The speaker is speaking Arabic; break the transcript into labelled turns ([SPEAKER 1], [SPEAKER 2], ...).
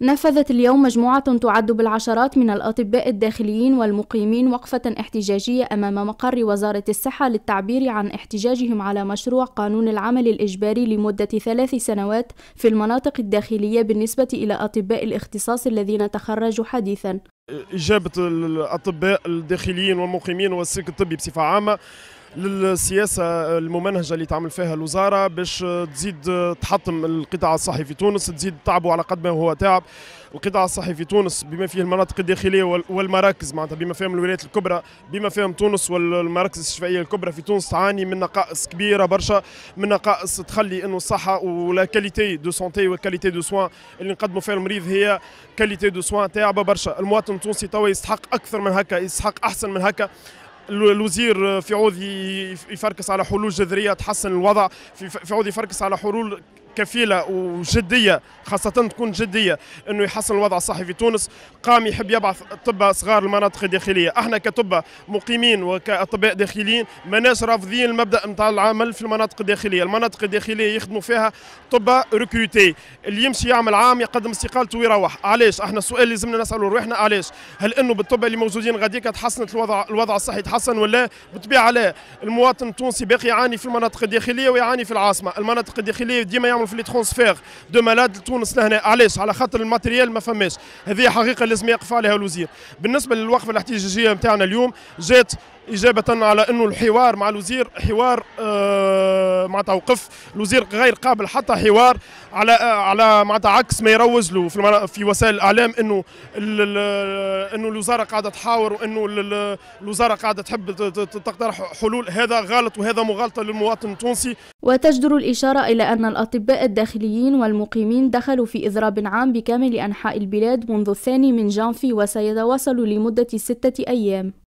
[SPEAKER 1] نفذت اليوم مجموعة تعد بالعشرات من الأطباء الداخليين والمقيمين وقفة احتجاجية أمام مقر وزارة الصحة للتعبير عن احتجاجهم على مشروع قانون العمل الإجباري لمدة ثلاث سنوات في المناطق الداخلية بالنسبة إلى أطباء الاختصاص الذين تخرجوا حديثا
[SPEAKER 2] إجابة الأطباء الداخليين والمقيمين والسلك الطبي بصفة عامة للسياسه الممنهجه اللي تعمل فيها الوزاره باش تزيد تحطم القطاع الصحي في تونس تزيد تعبه على قد ما هو تعب القطاع الصحي في تونس بما فيه المناطق الداخليه والمراكز معناتها بما فيهم الولايات الكبرى بما فيهم تونس والمراكز الشفائيه الكبرى في تونس تعاني من نقائص كبيره برشا من نقائص تخلي انه الصحه ولا كاليتي دو سونتي وكاليتي دو سوان اللي نقدموا فيها المريض هي كاليتي دو سوان تعبه برشا المواطن التونسي توا يستحق اكثر من هكا يستحق احسن من هكا الوزير في عوض يفركس على حلول جذريه تحسن الوضع في عوض يفركس على حلول كفيله وجديه خاصه تكون جديه انه يحسن الوضع الصحي في تونس قام يحب يبعث طب صغار المناطق الداخليه احنا كطب مقيمين وكاطباء داخليين ماناش رافضين المبدا نتاع العمل في المناطق الداخليه المناطق الداخليه يخدموا فيها طب ريكروتي اللي يمشي يعمل عام يقدم استقالته ويروح علاش احنا السؤال اللي لازمنا نسالوا روحنا علاش هل انه بالطب اللي موجودين غاديك تحسنت الوضع الوضع الصحي تحسن ولا بالطبيعه لا المواطن التونسي باقي يعاني في المناطق الداخليه ويعاني في العاصمه المناطق الداخليه ديما يعمل في لي ترونسفير دو مالاد لتونس لهنا علاش على خاطر الماتريال ما فماش هذه حقيقه لازم يقف عليها الوزير بالنسبه للوقفه الاحتجاجيه نتاعنا اليوم جات اجابه على انه الحوار مع الوزير حوار آه معناتها وقف الوزير غير قابل حتى حوار على على معناتها عكس ما يروج له في, في وسائل الاعلام انه انه الوزاره قاعده تحاور وانه الوزاره قاعده تحب تقترح حلول هذا غلط وهذا مغالطه للمواطن التونسي
[SPEAKER 1] وتجدر الاشاره الى ان الاطباء الداخليين والمقيمين دخلوا في اضراب عام بكامل انحاء البلاد منذ الثاني من جانفي وسيتواصل لمده سته ايام